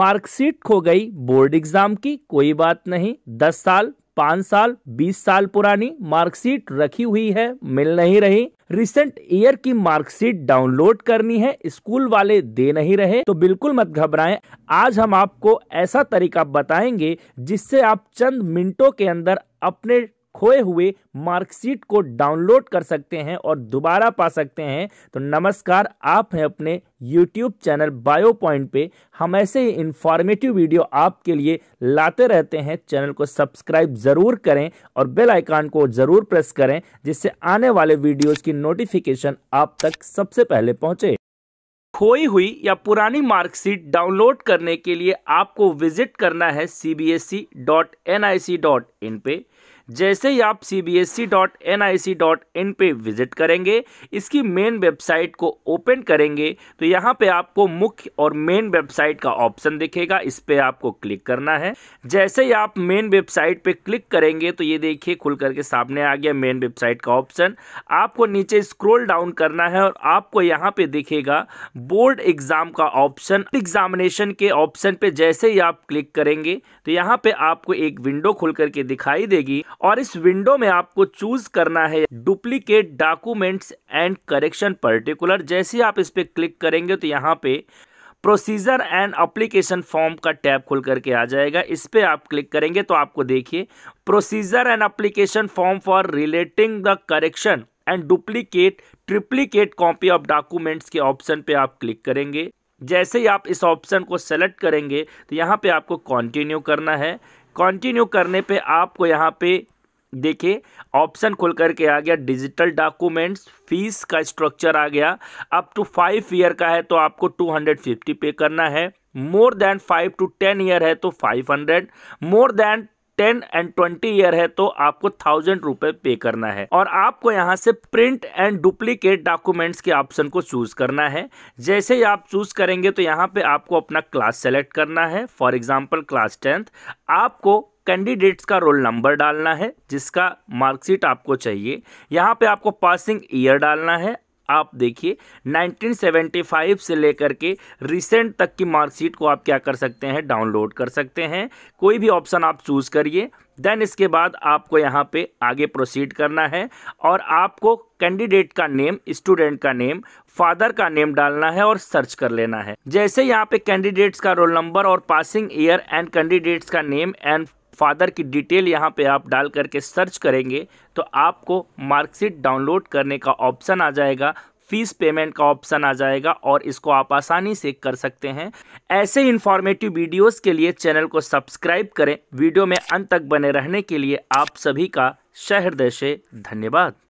marksheet खो गई board exam की कोई बात नहीं दस साल पाँच साल बीस साल पुरानी मार्कशीट रखी हुई है मिल नहीं रही रिसेंट ईयर की मार्कशीट डाउनलोड करनी है स्कूल वाले दे नहीं रहे तो बिल्कुल मत घबराएं आज हम आपको ऐसा तरीका बताएंगे जिससे आप चंद मिनटों के अंदर अपने खोए हुए मार्कशीट को डाउनलोड कर सकते हैं और दोबारा पा सकते हैं तो नमस्कार आप हैं अपने यूट्यूब चैनल बायो पॉइंट पे हम ऐसे ही इन्फॉर्मेटिव वीडियो आपके लिए लाते रहते हैं चैनल को सब्सक्राइब ज़रूर करें और बेल आइकान को ज़रूर प्रेस करें जिससे आने वाले वीडियोज़ की नोटिफिकेशन आप तक सबसे पहले पहुँचे खोई हुई या पुरानी मार्कशीट डाउनलोड करने के लिए आपको विजिट करना है C B S E dot N I C dot in पे जैसे ही आप C B S C dot N I C dot in पर विजिट करेंगे इसकी मेन वेबसाइट को ओपन करेंगे तो यहाँ पे आपको मुख्य और मेन वेबसाइट का ऑप्शन दिखेगा इस पर आपको क्लिक करना है जैसे ही आप मेन वेबसाइट पे क्लिक करेंगे तो ये देखिए खुल करके सामने आ गया मेन वेबसाइट का ऑप्शन आपको नीचे स्क्रोल डाउन करना है और आपको यहाँ पे दिखेगा बोर्ड एग्जाम का ऑप्शन एग्जामिनेशन के ऑप्शन पे जैसे ही आप क्लिक करेंगे तो यहाँ पे आपको एक विंडो खुल करके दिखाई देगी और इस विंडो में आपको चूज करना है duplicate documents and correction particular जैसे आप इस पर क्लिक करेंगे तो यहाँ पे प्रोसीजर एंड अप्लीकेशन फॉर्म का टैब खुल करके आ जाएगा इस पर आप क्लिक करेंगे तो आपको देखिए procedure and application form for relating the correction and duplicate triplicate copy of documents के ऑप्शन पे आप क्लिक करेंगे जैसे ही आप इस ऑप्शन को सेलेक्ट करेंगे तो यहाँ पे आपको कंटिन्यू करना है कंटिन्यू करने पे आपको यहाँ पे देखिए ऑप्शन खुल करके आ गया डिजिटल डॉक्यूमेंट्स फीस का स्ट्रक्चर आ गया अप टू फाइव ईयर का है तो आपको टू हंड्रेड फिफ्टी पे करना है more than five to ten year है तो five hundred more than ten and twenty year है तो आपको थाउजेंड रुपए पे करना है और आपको यहाँ से प्रिंट एंड डुप्लीकेट डॉक्यूमेंट्स के ऑप्शन को चूज करना है जैसे ही आप चूज करेंगे तो यहाँ पे आपको अपना क्लास सेलेक्ट करना है फॉर एग्जाम्पल क्लास टेंथ आपको कैंडिडेट्स का रोल नंबर डालना है जिसका मार्कशीट आपको चाहिए यहाँ पे आपको पासिंग ईयर डालना है आप देखिए 1975 से लेकर के रिसेंट तक की मार्कशीट को आप क्या कर सकते हैं डाउनलोड कर सकते हैं कोई भी ऑप्शन आप चूज़ करिए देन इसके बाद आपको यहाँ पे आगे प्रोसीड करना है और आपको कैंडिडेट का नेम स्टूडेंट का नेम फादर का नेम डालना है और सर्च कर लेना है जैसे यहाँ पे कैंडिडेट्स का रोल नंबर और पासिंग ईयर एंड कैंडिडेट्स का नेम एंड फादर की डिटेल यहाँ पे आप डाल करके सर्च करेंगे तो आपको मार्कशीट डाउनलोड करने का ऑप्शन आ जाएगा फीस पेमेंट का ऑप्शन आ जाएगा और इसको आप आसानी से कर सकते हैं ऐसे इन्फॉर्मेटिव वीडियोस के लिए चैनल को सब्सक्राइब करें वीडियो में अंत तक बने रहने के लिए आप सभी का शहर से धन्यवाद